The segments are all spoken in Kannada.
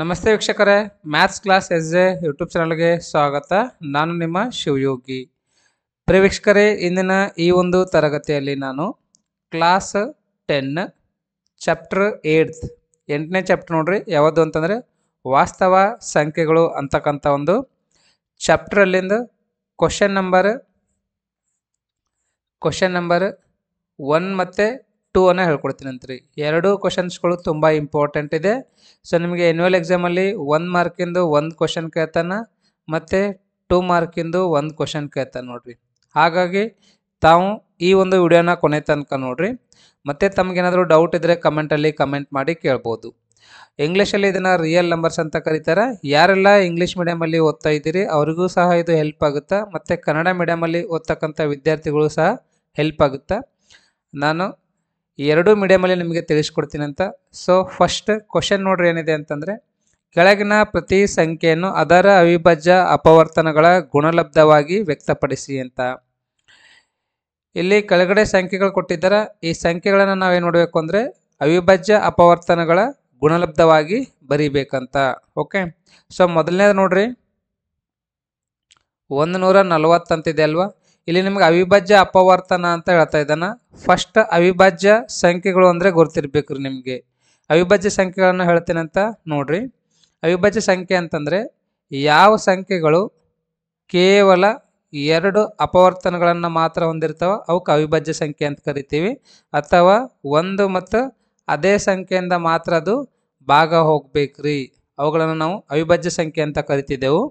ನಮಸ್ತೆ ವೀಕ್ಷಕರೇ maths class S J YouTube ಚಾನಲ್ಗೆ ಸ್ವಾಗತ ನಾನು ನಿಮ್ಮ ಶಿವಯೋಗಿ ಪ್ರಿಯ ವೀಕ್ಷಕರೇ ಇಂದಿನ ಈ ಒಂದು ತರಗತಿಯಲ್ಲಿ ನಾನು ಕ್ಲಾಸ್ ಟೆನ್ ಚಾಪ್ಟರ್ ಏಟ್ತ್ ಎಂಟನೇ ಚಾಪ್ಟರ್ ನೋಡ್ರಿ ಯಾವುದು ಅಂತಂದರೆ ವಾಸ್ತವ ಸಂಖ್ಯೆಗಳು ಅಂತಕ್ಕಂಥ ಒಂದು ಚಾಪ್ಟ್ರಲ್ಲಿಂದ question number question number one ಮತ್ತು ಟೂ ಅನ್ನು ರೀ ಎರಡೂ ಕ್ವಶನ್ಸ್ಗಳು ತುಂಬ ಇಂಪಾರ್ಟೆಂಟ್ ಇದೆ ಸೊ ನಿಮಗೆ ಎನ್ಯುವಲ್ ಎಕ್ಸಾಮಲ್ಲಿ ಒಂದು ಮಾರ್ಕಿಂದು ಒಂದು ಕ್ವಶನ್ ಕೇಳ್ತಾನ ಮತ್ತು ಟೂ ಮಾರ್ಕಿಂದು ಒಂದು ಕ್ವಶನ್ ಕೇಳ್ತಾನೆ ನೋಡ್ರಿ ಹಾಗಾಗಿ ತಾವು ಈ ಒಂದು ವಿಡಿಯೋನ ಕೊನೆ ತನಕ ನೋಡ್ರಿ ಮತ್ತು ತಮಗೇನಾದರೂ ಡೌಟ್ ಇದ್ದರೆ ಕಮೆಂಟಲ್ಲಿ ಕಮೆಂಟ್ ಮಾಡಿ ಕೇಳ್ಬೋದು ಇಂಗ್ಲೀಷಲ್ಲಿ ಇದನ್ನು ರಿಯಲ್ ನಂಬರ್ಸ್ ಅಂತ ಕರೀತಾರೆ ಯಾರೆಲ್ಲ ಇಂಗ್ಲೀಷ್ ಮೀಡಿಯಮಲ್ಲಿ ಓದ್ತಾ ಇದ್ದೀರಿ ಅವರಿಗೂ ಸಹ ಇದು ಹೆಲ್ಪ್ ಆಗುತ್ತಾ ಮತ್ತು ಕನ್ನಡ ಮೀಡಿಯಮಲ್ಲಿ ಓದ್ತಕ್ಕಂಥ ವಿದ್ಯಾರ್ಥಿಗಳು ಸಹ ಹೆಲ್ಪ್ ಆಗುತ್ತೆ ನಾನು ಈ ಎರಡೂ ಮೀಡಿಯಮಲ್ಲಿ ನಿಮಗೆ ತಿಳಿಸ್ಕೊಡ್ತೀನಿ ಅಂತ ಸೊ ಫಸ್ಟ್ ಕ್ವಶನ್ ನೋಡ್ರಿ ಏನಿದೆ ಅಂತಂದರೆ ಕೆಳಗಿನ ಪ್ರತಿ ಸಂಖ್ಯೆಯನ್ನು ಅದರ ಅವಿಭಾಜ್ಯ ಅಪವರ್ತನಗಳ ಗುಣಲಬ್ಧವಾಗಿ ವ್ಯಕ್ತಪಡಿಸಿ ಅಂತ ಇಲ್ಲಿ ಕೆಳಗಡೆ ಸಂಖ್ಯೆಗಳು ಕೊಟ್ಟಿದ್ದಾರೆ ಈ ಸಂಖ್ಯೆಗಳನ್ನು ನಾವೇನು ನೋಡಬೇಕು ಅಂದರೆ ಅವಿಭಾಜ್ಯ ಅಪವರ್ತನಗಳ ಗುಣಲಬ್ಧವಾಗಿ ಬರೀಬೇಕಂತ ಓಕೆ ಸೊ ಮೊದಲನೇದು ನೋಡ್ರಿ ಒಂದು ನೂರ ನಲ್ವತ್ತಂತಿದೆ ಅಲ್ವಾ ಇಲ್ಲಿ ನಿಮ್ಗೆ ಅವಿಭಾಜ್ಯ ಅಪವರ್ತನ ಅಂತ ಹೇಳ್ತಾ ಇದ್ದಾನ ಫಸ್ಟ್ ಅವಿಭಾಜ್ಯ ಸಂಖ್ಯೆಗಳು ಅಂದರೆ ಗೊತ್ತಿರಬೇಕು ರೀ ನಿಮಗೆ ಅವಿಭಾಜ್ಯ ಸಂಖ್ಯೆಗಳನ್ನು ಹೇಳ್ತೇನೆ ಅಂತ ನೋಡ್ರಿ ಅವಿಭಾಜ್ಯ ಸಂಖ್ಯೆ ಅಂತಂದರೆ ಯಾವ ಸಂಖ್ಯೆಗಳು ಕೇವಲ ಎರಡು ಅಪವರ್ತನಗಳನ್ನು ಮಾತ್ರ ಹೊಂದಿರ್ತಾವೆ ಅವಕ್ಕೆ ಅವಿಭಾಜ್ಯ ಸಂಖ್ಯೆ ಅಂತ ಕರಿತೀವಿ ಅಥವಾ ಒಂದು ಮತ್ತು ಅದೇ ಸಂಖ್ಯೆಯಿಂದ ಮಾತ್ರ ಅದು ಭಾಗ ಹೋಗ್ಬೇಕ್ರಿ ಅವುಗಳನ್ನು ನಾವು ಅವಿಭಾಜ್ಯ ಸಂಖ್ಯೆ ಅಂತ ಕರಿತಿದ್ದೆವು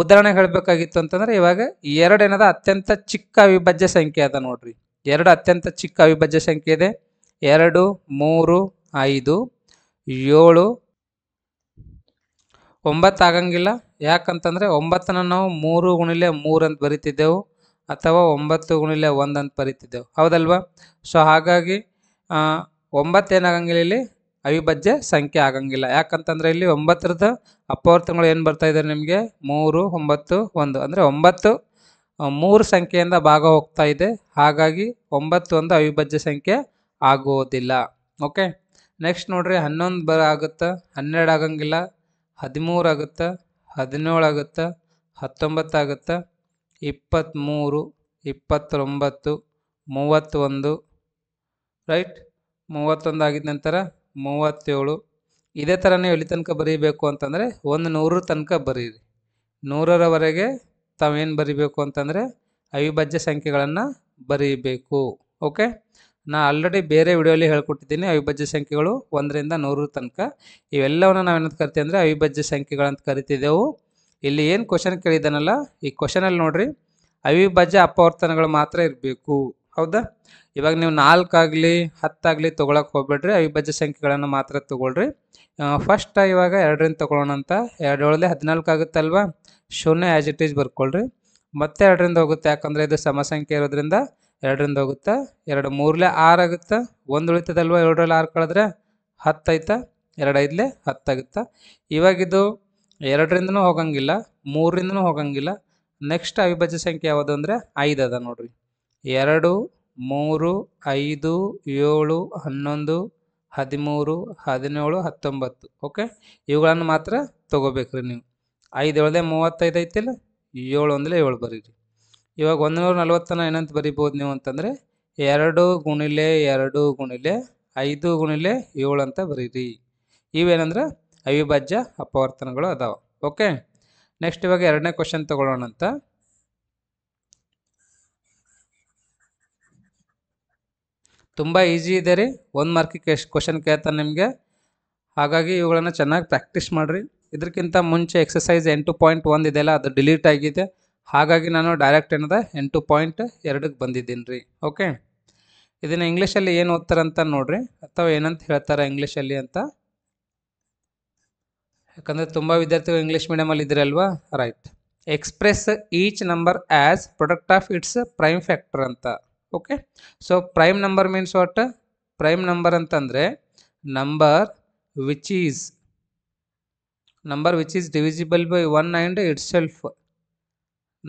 ಉದಾಹರಣೆ ಹೇಳಬೇಕಾಗಿತ್ತು ಅಂತಂದ್ರೆ ಇವಾಗ ಎರಡೇನದ ಅತ್ಯಂತ ಚಿಕ್ಕ ಅವಿಭಾಜ್ಯ ಸಂಖ್ಯೆ ಅದ ನೋಡ್ರಿ ಎರಡು ಅತ್ಯಂತ ಚಿಕ್ಕ ಅವಿಭಾಜ್ಯ ಸಂಖ್ಯೆ ಇದೆ ಎರಡು ಮೂರು ಐದು ಏಳು ಒಂಬತ್ತು ಆಗಂಗಿಲ್ಲ ಯಾಕಂತಂದರೆ ಒಂಬತ್ತನ್ನು ನಾವು ಮೂರು ಗುಣಿಲೆ ಮೂರು ಅಂತ ಬರಿತಿದ್ದೆವು ಅಥವಾ ಒಂಬತ್ತು ಗುಣಿಲೆ ಒಂದು ಅಂತ ಬರಿತಿದ್ದೆವು ಹೌದಲ್ವಾ ಸೊ ಹಾಗಾಗಿ ಒಂಬತ್ತೇನಾಗಂಗಿಲ್ಲ ಇಲ್ಲಿ ಅವಿಭಜ್ಯ ಸಂಖ್ಯೆ ಆಗಂಗಿಲ್ಲ ಯಾಕಂತಂದರೆ ಇಲ್ಲಿ ಒಂಬತ್ತರದ ಅಪವರ್ತನಗಳು ಏನು ಬರ್ತಾ ಇದ್ದಾರೆ ನಿಮಗೆ ಮೂರು ಒಂಬತ್ತು ಒಂದು ಅಂದರೆ ಒಂಬತ್ತು ಮೂರು ಸಂಖ್ಯೆಯಿಂದ ಭಾಗ ಹೋಗ್ತಾ ಇದೆ ಹಾಗಾಗಿ ಒಂಬತ್ತು ಒಂದು ಅವಿಭಜ್ಯ ಸಂಖ್ಯೆ ಆಗುವುದಿಲ್ಲ ಓಕೆ ನೆಕ್ಸ್ಟ್ ನೋಡ್ರಿ ಹನ್ನೊಂದು ಬರ ಆಗುತ್ತಾ ಹನ್ನೆರಡು ಆಗಂಗಿಲ್ಲ ಹದಿಮೂರು ಆಗುತ್ತಾ ಹದಿನೇಳು ಆಗುತ್ತಾ ಹತ್ತೊಂಬತ್ತು ಆಗುತ್ತಾ ಇಪ್ಪತ್ತ್ಮೂರು ಇಪ್ಪತ್ತೊಂಬತ್ತು ಮೂವತ್ತೊಂದು ರೈಟ್ ಮೂವತ್ತೊಂದು ಆಗಿದ ನಂತರ ಮೂವತ್ತೇಳು ಇದೇ ಥರ ನೀವು ಎಲ್ಲಿ ತನಕ ಬರೀಬೇಕು ಅಂತಂದರೆ ಒಂದು ನೂರರ ತನಕ ಬರೀರಿ ನೂರರವರೆಗೆ ತಾವೇನು ಬರೀಬೇಕು ಅಂತಂದರೆ ಅವಿಭಾಜ್ಯ ಸಂಖ್ಯೆಗಳನ್ನು ಬರೀಬೇಕು ಓಕೆ ನಾ ಆಲ್ರೆಡಿ ಬೇರೆ ವಿಡಿಯೋಲಿ ಹೇಳ್ಕೊಟ್ಟಿದ್ದೀನಿ ಅವಿಭಾಜ್ಯ ಸಂಖ್ಯೆಗಳು ಒಂದರಿಂದ ನೂರರ ತನಕ ಇವೆಲ್ಲವನ್ನು ನಾವೇನಂತ ಕರಿತೀವಿ ಅಂದರೆ ಅವಿಭಾಜ್ಯ ಸಂಖ್ಯೆಗಳಂತ ಕರಿತಿದ್ದೆವು ಇಲ್ಲಿ ಏನು ಕ್ವಶನ್ ಕೇಳಿದ್ದಾನಲ್ಲ ಈ ಕ್ವಶನಲ್ಲಿ ನೋಡಿರಿ ಅವಿಭಾಜ್ಯ ಅಪವರ್ತನಗಳು ಮಾತ್ರ ಇರಬೇಕು ಹೌದಾ ಇವಾಗ ನೀವು ನಾಲ್ಕಾಗಲಿ ಹತ್ತಾಗಲಿ ತೊಗೊಳಕ್ಕೆ ಹೋಗ್ಬೇಡ್ರಿ ಅವಿಭಾಜ್ಯ ಸಂಖ್ಯೆಗಳನ್ನು ಮಾತ್ರ ತೊಗೊಳ್ರಿ ಫಸ್ಟ್ ಇವಾಗ ಎರಡರಿಂದ ತೊಗೊಳ್ಳೋಣ ಅಂತ ಎರಡೊಳದೆ ಹದಿನಾಲ್ಕು ಆಗುತ್ತಲ್ವಾ ಶೂನ್ಯ ಆ್ಯಸ್ ಇಟ್ ಈಸ್ ಬರ್ಕೊಳ್ರಿ ಮತ್ತೆ ಎರಡರಿಂದ ಹೋಗುತ್ತೆ ಯಾಕಂದರೆ ಇದು ಸಮಸಂಖ್ಯೆ ಇರೋದ್ರಿಂದ ಎರಡರಿಂದ ಹೋಗುತ್ತೆ ಎರಡು ಮೂರಲೆ ಆರು ಆಗುತ್ತೆ ಒಂದು ಉಳಿತದಲ್ವ ಎರಡರಲ್ಲಿ ಆರು ಕಳೆದ್ರೆ ಹತ್ತು ಐತಾ ಎರಡು ಐದಲೆ ಹತ್ತಾಗುತ್ತಾ ಇವಾಗಿದು ಎರಡರಿಂದನೂ ಹೋಗಂಗಿಲ್ಲ ಮೂರರಿಂದನೂ ಹೋಗಂಗಿಲ್ಲ ನೆಕ್ಸ್ಟ್ ಅವಿಭಾಜ್ಯ ಸಂಖ್ಯೆ ಯಾವುದು ಅಂದರೆ ಐದು ಅದ ನೋಡ್ರಿ ಎರಡು ಮೂರು ಐದು ಏಳು ಹನ್ನೊಂದು ಹದಿಮೂರು ಹದಿನೇಳು ಹತ್ತೊಂಬತ್ತು ಓಕೆ ಇವುಗಳನ್ನು ಮಾತ್ರ ತೊಗೋಬೇಕ್ರಿ ನೀವು ಐದು ಏಳದೆ ಮೂವತ್ತೈದು ಐತಿಲ್ಲ ಏಳು ಅಂದರೆ ಏಳು ಬರೀರಿ ಇವಾಗ ಒಂದು ನೂರ ನಲ್ವತ್ತನ ಏನಂತ ಬರಿಬೋದು ನೀವು ಅಂತಂದರೆ ಎರಡು ಗುಣಿಲೆ ಎರಡು ಗುಣಿಲೆ ಐದು ಗುಣಿಲೆ ಏಳು ಅಂತ ಬರೀರಿ ಇವೇನಂದ್ರೆ ಅವಿಭಾಜ್ಯ ಅಪವರ್ತನಗಳು ಅದಾವೆ ಓಕೆ ನೆಕ್ಸ್ಟ್ ಇವಾಗ ಎರಡನೇ ಕ್ವಶನ್ ತೊಗೊಳ್ಳೋಣ ಅಂತ ತುಂಬ ಈಸಿ ಇದೆ ರೀ ಒಂದು ಮಾರ್ಕಿಗೆ ಎಷ್ಟು ಕ್ವಶನ್ ಕೇಳ್ತಾನೆ ನಿಮಗೆ ಹಾಗಾಗಿ ಇವುಗಳನ್ನು ಚೆನ್ನಾಗಿ ಪ್ರಾಕ್ಟೀಸ್ ಮಾಡಿರಿ ಇದಕ್ಕಿಂತ ಮುಂಚೆ ಎಕ್ಸಸೈಸ್ ಎಂಟು ಪಾಯಿಂಟ್ ಒಂದು ಇದೆಯಲ್ಲ ಅದು ಡಿಲೀಟ್ ಆಗಿದೆ ಹಾಗಾಗಿ ನಾನು ಡೈರೆಕ್ಟ್ ಏನಿದೆ ಎಂಟು ಪಾಯಿಂಟ್ ಎರಡಕ್ಕೆ ಬಂದಿದ್ದೀನಿ ರೀ ಓಕೆ ಇದನ್ನು ಇಂಗ್ಲೀಷಲ್ಲಿ ಏನು ಓದ್ತಾರಂತ ನೋಡಿರಿ ಅಥವಾ ಏನಂತ ಹೇಳ್ತಾರೆ ಇಂಗ್ಲೀಷಲ್ಲಿ ಅಂತ ಯಾಕಂದರೆ ತುಂಬ ವಿದ್ಯಾರ್ಥಿಗಳು ಇಂಗ್ಲೀಷ್ ಮೀಡಿಯಮಲ್ಲಿ ಇದ್ರಲ್ವಾ right express each number as product of its prime factor ಅಂತ okay so prime number means what prime number ಅಂತಂದರೆ number which is number which is divisible by one and itself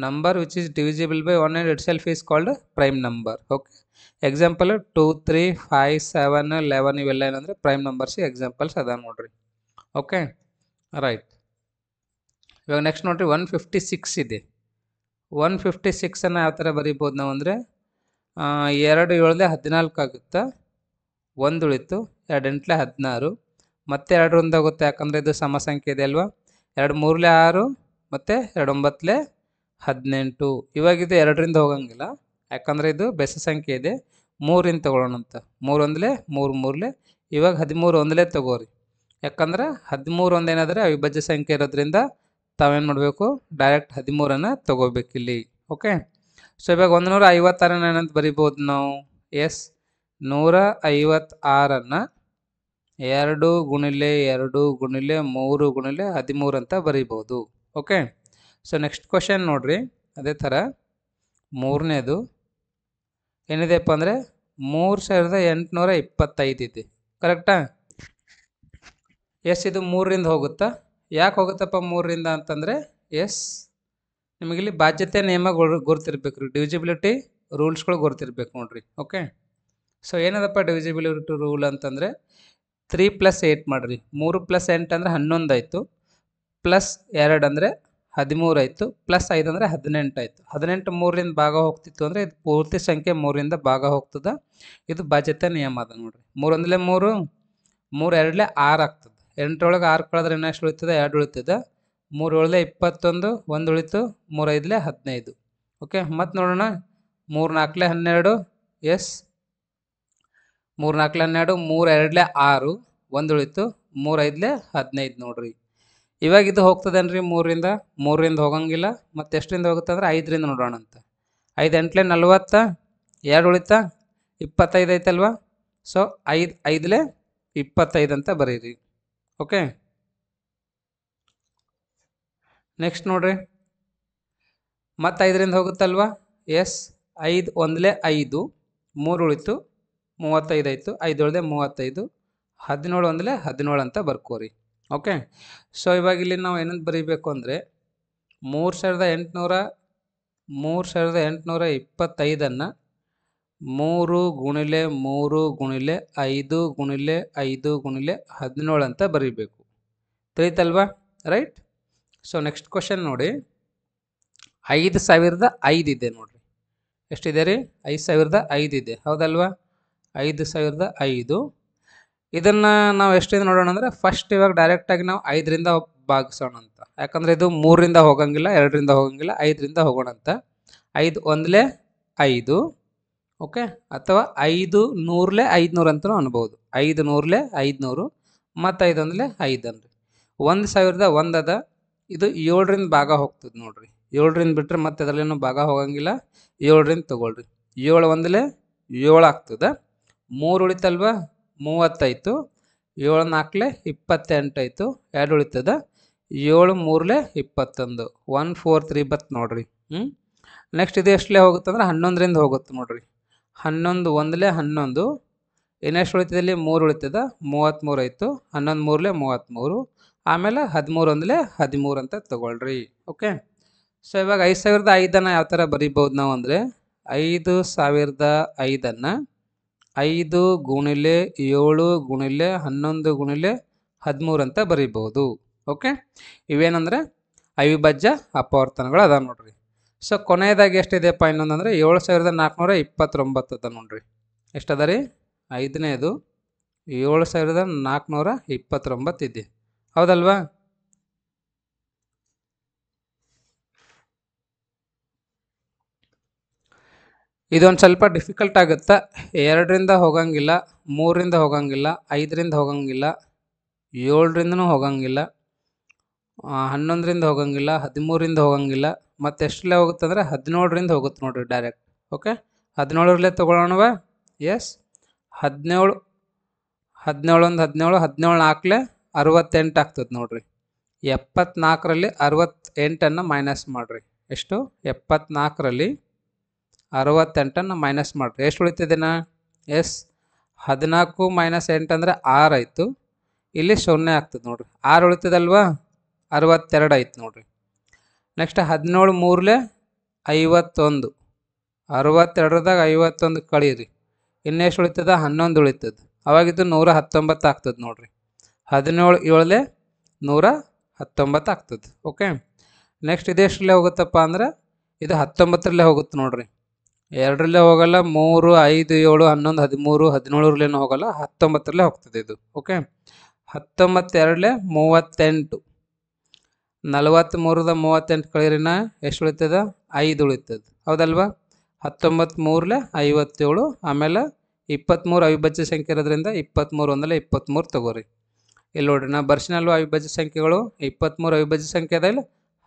number which is divisible by one and itself is called prime number okay example two three five seven eleven ಇವೆಲ್ಲ ಏನಂದರೆ ಪ್ರೈಮ್ ನಂಬರ್ಸ್ ಎಕ್ಸಾಂಪಲ್ಸ್ ಅದ ನೋಡ್ರಿ ಓಕೆ ರೈಟ್ ಇವಾಗ ನೆಕ್ಸ್ಟ್ ನೋಡ್ರಿ ಒನ್ ಫಿಫ್ಟಿ ಸಿಕ್ಸ್ ಇದೆ ಒನ್ ಫಿಫ್ಟಿ ಸಿಕ್ಸನ್ನು ಯಾವ ಥರ ಬರಿಬೋದು ನಾವು ಅಂದರೆ ಎರಡು ಏಳಲೆ ಹದಿನಾಲ್ಕು ಆಗುತ್ತೆ ಒಂದು ಉಳಿತು ಎರಡು ಎಂಟ್ಲೆ ಹದಿನಾರು ಮತ್ತೆ ಎರಡು ಆಗುತ್ತೆ ಯಾಕಂದರೆ ಇದು ಸಮಸಂಖ್ಯೆ ಇದೆ ಅಲ್ವಾ ಎರಡು ಮೂರಲೆ ಆರು ಮತ್ತು ಎರಡು ಹದಿನೆಂಟು ಇವಾಗ ಇದು ಎರಡರಿಂದ ಹೋಗಂಗಿಲ್ಲ ಯಾಕಂದರೆ ಇದು ಬೆಸ ಸಂಖ್ಯೆ ಇದೆ ಮೂರಿಂದ ತೊಗೊಳ್ಳೋಣ ಅಂತ ಮೂರು ಒಂದಲೆ ಮೂರು ಮೂರಲೆ ಇವಾಗ ಹದಿಮೂರು ಒಂದಲೇ ತಗೋರಿ ಯಾಕಂದ್ರೆ ಹದಿಮೂರು ಒಂದೇನಾದರೆ ಅವಿಭಾಜ್ಯ ಸಂಖ್ಯೆ ಇರೋದ್ರಿಂದ ತಾವೇನು ಮಾಡಬೇಕು ಡೈರೆಕ್ಟ್ ಹದಿಮೂರನ್ನು ತೊಗೋಬೇಕಿಲ್ಲಿ ಓಕೆ ಸೊ ಇವಾಗ ಒಂದು ನೂರ ಐವತ್ತಾರನ್ನು ಏನಂತ ಬರಿಬೋದು ನಾವು ಎಸ್ ನೂರ ಐವತ್ತಾರನ್ನು ಎರಡು ಗುಣಿಲೆ ಎರಡು ಗುಣಿಲೆ ಮೂರು ಗುಣಿಲೆ ಹದಿಮೂರು ಅಂತ ಬರಿಬೋದು ಓಕೆ ಸೊ ನೆಕ್ಸ್ಟ್ ಕ್ವಶನ್ ನೋಡ್ರಿ ಅದೇ ಥರ ಮೂರನೇದು ಏನಿದೆಪ್ಪ ಅಂದರೆ ಮೂರು ಸಾವಿರದ ಎಂಟುನೂರ ಇಪ್ಪತ್ತೈದು ಇದೆ ಕರೆಕ್ಟಾ ಎಸ್ ಇದು ಮೂರರಿಂದ ಹೋಗುತ್ತಾ ಯಾಕೆ ಹೋಗುತ್ತಪ್ಪ ಮೂರರಿಂದ ಅಂತಂದರೆ ಎಸ್ ನಿಮಗಿಲ್ಲಿ ಬಾಧ್ಯತೆ ನಿಯಮ ಗೊತ್ತಿರಬೇಕು ರೀ ಡಿವಿಜಿಬಿಲಿಟಿ ರೂಲ್ಸ್ಗಳು ಗೊತ್ತಿರಬೇಕು ನೋಡ್ರಿ ಓಕೆ ಸೊ ಏನದಪ್ಪ ಡಿವಿಜಿಬಿಲಿಟಿ ರೂಲ್ ಅಂತಂದರೆ ತ್ರೀ ಪ್ಲಸ್ ಏಯ್ಟ್ ಮಾಡಿರಿ ಮೂರು ಪ್ಲಸ್ ಎಂಟು ಅಂದರೆ ಹನ್ನೊಂದು ಆಯಿತು ಪ್ಲಸ್ ಎರಡು ಅಂದರೆ ಹದಿಮೂರು ಆಯಿತು ಪ್ಲಸ್ ಐದು ಅಂದರೆ ಹದಿನೆಂಟು ಆಯಿತು ಹದಿನೆಂಟು ಮೂರರಿಂದ ಭಾಗ ಹೋಗ್ತಿತ್ತು ಅಂದರೆ ಇದು ಪೂರ್ತಿ ಸಂಖ್ಯೆ ಮೂರಿಂದ ಭಾಗ ಹೋಗ್ತದೆ ಇದು ಬಾಧ್ಯತೆ ನಿಯಮ ಅದ ನೋಡಿರಿ ಮೂರೊಂದಲೇ ಮೂರು ಮೂರು ಎರಡಲೇ ಆರು ಆಗ್ತದೆ ಎಂಟರೊಳಗೆ ಆರು ಕಳೆದ್ರೆ ಇನ್ನಷ್ಟು ಉಳಿತದೆ ಎರಡು ಉಳಿತದೆ ಮೂರು ಉಳಿದೆ ಇಪ್ಪತ್ತೊಂದು ಒಂದು ಉಳಿತು ಮೂರೈದಲೆ ಹದಿನೈದು ಓಕೆ ಮತ್ತು ನೋಡೋಣ ಮೂರು ನಾಲ್ಕಲೆ ಹನ್ನೆರಡು ಎಸ್ ಮೂರು ನಾಲ್ಕಲೆ ಹನ್ನೆರಡು ಮೂರು ಎರಡಲೆ ಆರು ಒಂದು ಉಳಿತು ಮೂರೈದಲೆ ಹದಿನೈದು ನೋಡಿರಿ ಇವಾಗ ಇದು ಹೋಗ್ತದೇನ್ರಿ ಮೂರಿಂದ ಮೂರಿಂದ ಹೋಗಂಗಿಲ್ಲ ಮತ್ತು ಎಷ್ಟರಿಂದ ಹೋಗುತ್ತೆ ಅಂದ್ರೆ ಐದರಿಂದ ನೋಡೋಣ ಅಂತ ಐದು ಎಂಟಲೆ ನಲ್ವತ್ತ ಎರಡು ಉಳಿತಾ ಇಪ್ಪತ್ತೈದು ಐತಲ್ವ ಸೊ ಐದು ಐದಲೆ ಇಪ್ಪತ್ತೈದು ಅಂತ ಬರೀರಿ ಓಕೆ ನೆಕ್ಸ್ಟ್ ನೋಡ್ರಿ ಮತ್ತು ಐದರಿಂದ ಹೋಗುತ್ತಲ್ವ ಎಸ್ ಐದು ಒಂದಲೇ ಐದು ಮೂರು ಉಳಿತು ಮೂವತ್ತೈದು ಆಯಿತು ಐದು ಉಳಿದೆ ಮೂವತ್ತೈದು ಹದಿನೇಳು ಒಂದಲೆ ಹದಿನೇಳು ಅಂತ ಬರ್ಕೋರಿ ಓಕೆ ಸೊ ಇವಾಗ ಇಲ್ಲಿ ನಾವು ಏನಂತ ಬರೀಬೇಕು ಅಂದರೆ ಮೂರು ಸಾವಿರದ ಎಂಟುನೂರ ಮೂರು ಸಾವಿರದ ಎಂಟುನೂರ ಇಪ್ಪತ್ತೈದನ್ನು ಮೂರು ಗುಣಿಲೆ ಮೂರು ಗುಣಿಲೆ ಐದು ಗುಣಿಲೆ ಐದು ಗುಣಿಲೆ ಹದಿನೇಳು ಅಂತ ಬರೀಬೇಕು ತಿಳಿತಲ್ವಾ ರೈಟ್ ಸೊ ನೆಕ್ಸ್ಟ್ ಕ್ವಶನ್ ನೋಡಿ ಐದು ಸಾವಿರದ ಐದು ಇದೆ ನೋಡಿರಿ ಎಷ್ಟಿದೆ ರೀ ಐದು ಸಾವಿರದ ಐದು ಇದೆ ಹೌದಲ್ವಾ ಐದು ಸಾವಿರದ ಐದು ಇದನ್ನು ನಾವು ಎಷ್ಟಿದೆ ನೋಡೋಣ ಅಂದರೆ ಫಸ್ಟ್ ಇವಾಗ ಡೈರೆಕ್ಟಾಗಿ ನಾವು ಐದರಿಂದ ಭಾಗಿಸೋಣ ಅಂತ ಯಾಕಂದರೆ ಇದು ಮೂರರಿಂದ ಹೋಗೋಂಗಿಲ್ಲ ಎರಡರಿಂದ ಹೋಗಂಗಿಲ್ಲ ಐದರಿಂದ ಹೋಗೋಣ ಅಂತ ಐದು ಒಂದಲೇ ಐದು ಓಕೆ ಅಥವಾ ಐದು ನೂರಲೇ ಐದುನೂರು ಅಂತಲೂ ಅನ್ಬೋದು ಐದು ನೂರಲೇ ಐದುನೂರು ಮತ್ತು ಐದೊಂದಲೇ ಐದು ಅನ್ರಿ ಒಂದು ಸಾವಿರದ ಒಂದದ ಇದು ಏಳರಿಂದ ಭಾಗ ಹೋಗ್ತದೆ ನೋಡ್ರಿ ಏಳರಿಂದ ಬಿಟ್ಟರೆ ಮತ್ತೆ ಅದರಲ್ಲೇನು ಭಾಗ ಹೋಗಂಗಿಲ್ಲ ಏಳರಿಂದ ತಗೊಳ್ರಿ ಏಳು ಒಂದಲೇ ಏಳು ಆಗ್ತದೆ ಮೂರು ಉಳಿತಲ್ವ ಮೂವತ್ತಾಯ್ತು ಏಳು ನಾಲ್ಕಲೆ ಇಪ್ಪತ್ತೆಂಟಾಯ್ತು ಎರಡು ಉಳಿತದ ಏಳು ಮೂರಲೆ ಇಪ್ಪತ್ತೊಂದು ಒನ್ ಫೋರ್ ತ್ರೀ ಬತ್ತು ನೋಡ್ರಿ ಹ್ಞೂ ನೆಕ್ಸ್ಟ್ ಇದು ಎಷ್ಟಲೇ ಹೋಗುತ್ತೆ ಹನ್ನೊಂದರಿಂದ ಹೋಗುತ್ತೆ ನೋಡ್ರಿ ಹನ್ನೊಂದು ಒಂದಲೇ ಹನ್ನೊಂದು ಇನ್ನೆಷ್ಟು ಉಳಿತದಲ್ಲಿ ಮೂರು ಉಳಿತದ ಮೂವತ್ತ್ಮೂರು ಆಯಿತು ಹನ್ನೊಂದು ಮೂರಲೆ ಮೂವತ್ತ್ಮೂರು ಆಮೇಲೆ ಹದಿಮೂರು ಒಂದಲೇ ಹದಿಮೂರು ಅಂತ ತೊಗೊಳ್ರಿ ಓಕೆ ಸೊ ಇವಾಗ ಐದು ಸಾವಿರದ ಐದನ್ನು ಯಾವ ಥರ ಬರಿಬೋದು ನಾವು ಅಂದರೆ ಐದು ಸಾವಿರದ ಐದನ್ನು ಐದು ಗುಣಿಲೆ ಏಳು ಗುಣಿಲೆ ಹನ್ನೊಂದು ಗುಣಿಲೆ ಹದಿಮೂರು ಅಂತ ಬರಿಬೋದು ಓಕೆ ಇವೇನಂದರೆ ಅವಿಭಾಜ್ಯ ಅಪವರ್ತನಗಳು ಅದಾವೆ ನೋಡ್ರಿ ಸೊ ಕೊನೆಯದಾಗಿ ಎಷ್ಟಿದೆಯಪ್ಪ ಇನ್ನೊಂದಂದರೆ ಏಳು ಸಾವಿರದ ನಾಲ್ಕುನೂರ ಇಪ್ಪತ್ತೊಂಬತ್ತು ಅದ ನೋಡ್ರಿ ಎಷ್ಟದ ರೀ ಐದನೇದು ಏಳು ಸಾವಿರದ ನಾಲ್ಕುನೂರ ಇಪ್ಪತ್ತೊಂಬತ್ತು ಇದೆ ಹೌದಲ್ವಾ ಇದೊಂದು ಸ್ವಲ್ಪ ಡಿಫಿಕಲ್ಟ್ ಆಗುತ್ತೆ ಎರಡರಿಂದ ಹೋಗಂಗಿಲ್ಲ ಮೂರರಿಂದ ಹೋಗಂಗಿಲ್ಲ ಐದರಿಂದ ಹೋಗಂಗಿಲ್ಲ ಏಳರಿಂದನೂ ಹೋಗಂಗಿಲ್ಲ ಹನ್ನೊಂದರಿಂದ ಹೋಗಂಗಿಲ್ಲ ಹದಿಮೂರಿಂದ ಹೋಗಂಗಿಲ್ಲ ಮತ್ತು ಎಷ್ಟರಲ್ಲೇ ಹೋಗುತ್ತೆ ಅಂದರೆ ಹದಿನೇಳರಿಂದ ಹೋಗುತ್ತೆ ನೋಡಿರಿ ಡೈರೆಕ್ಟ್ ಓಕೆ ಹದಿನೇಳರಲ್ಲೇ ತೊಗೊಳೋಣವ ಎಸ್ ಹದಿನೇಳು ಹದಿನೇಳೊಂದು ಹದಿನೇಳು ಹದಿನೇಳು ನಾಲ್ಕಲೇ ಅರುವತ್ತೆಂಟು ಆಗ್ತದೆ ನೋಡಿರಿ ಎಪ್ಪತ್ನಾಲ್ಕರಲ್ಲಿ ಅರವತ್ತೆಂಟನ್ನು ಮೈನಸ್ ಮಾಡಿರಿ ಎಷ್ಟು ಎಪ್ಪತ್ನಾಲ್ಕರಲ್ಲಿ ಅರವತ್ತೆಂಟನ್ನು ಮೈನಸ್ ಮಾಡಿರಿ ಎಷ್ಟು ಉಳಿತಿದ್ದೀನ ಎಸ್ ಹದಿನಾಲ್ಕು ಮೈನಸ್ ಎಂಟು ಅಂದರೆ ಆರು ಆಯಿತು ಇಲ್ಲಿ ಸೊನ್ನೆ ಆಗ್ತದೆ ನೋಡಿರಿ ಆರು ಉಳಿತದಲ್ವ ಅರವತ್ತೆರಡು ಆಯ್ತು ನೋಡಿರಿ ನೆಕ್ಸ್ಟ್ ಹದಿನೇಳು ಮೂರಲೆ ಐವತ್ತೊಂದು ಅರವತ್ತೆರಡರದಾಗ ಐವತ್ತೊಂದು ಕಳೀರಿ ಇನ್ನೆಷ್ಟು ಉಳಿತದ ಹನ್ನೊಂದು ಉಳಿತದ ಅವಾಗಿದ್ದು ನೂರ ಹತ್ತೊಂಬತ್ತು ಆಗ್ತದೆ ನೋಡಿರಿ ಹದಿನೇಳು ಏಳಲೆ ನೂರ ಹತ್ತೊಂಬತ್ತು ಆಗ್ತದೆ ಓಕೆ ನೆಕ್ಸ್ಟ್ ಇದೆಷ್ಟರಲ್ಲೇ ಹೋಗುತ್ತಪ್ಪ ಅಂದರೆ ಇದು ಹತ್ತೊಂಬತ್ತರಲ್ಲೇ ಹೋಗುತ್ತೆ ನೋಡ್ರಿ ಎರಡರಲ್ಲೇ ಹೋಗಲ್ಲ ಮೂರು ಐದು ಏಳು ಹನ್ನೊಂದು ಹದಿಮೂರು ಹದಿನೇಳರಲ್ಲೇನು ಹೋಗಲ್ಲ ಹತ್ತೊಂಬತ್ತರಲ್ಲೇ ಹೋಗ್ತದೆ ಇದು ಓಕೆ ಹತ್ತೊಂಬತ್ತೆರಡಲೆ ಮೂವತ್ತೆಂಟು ನಲವತ್ತ್ಮೂರದ ಮೂವತ್ತೆಂಟು ಕಳೀರಿನ ಎಷ್ಟು ಉಳಿತದ ಐದು ಉಳಿತದ ಹೌದಲ್ವಾ ಹತ್ತೊಂಬತ್ತು ಮೂರಲೆ ಐವತ್ತೇಳು ಆಮೇಲೆ ಇಪ್ಪತ್ತ್ಮೂರು ಅವಿಭಾಜ್ಯ ಸಂಖ್ಯೆ ಇರೋದ್ರಿಂದ ಇಪ್ಪತ್ತ್ಮೂರು ಒಂದಲ್ಲ ಇಪ್ಪತ್ತ್ಮೂರು ತಗೋರಿ ಇಲ್ಲಿ ನೋಡ್ರಿ ನಾ ಬರ್ಸಿನಲ್ಲೂ ಅವಿಭಾಜ್ಯ ಸಂಖ್ಯೆಗಳು ಇಪ್ಪತ್ತ್ಮೂರು ಅವಿಭಾಜ್ಯ ಸಂಖ್ಯೆ ಅದ ಇಲ್ಲ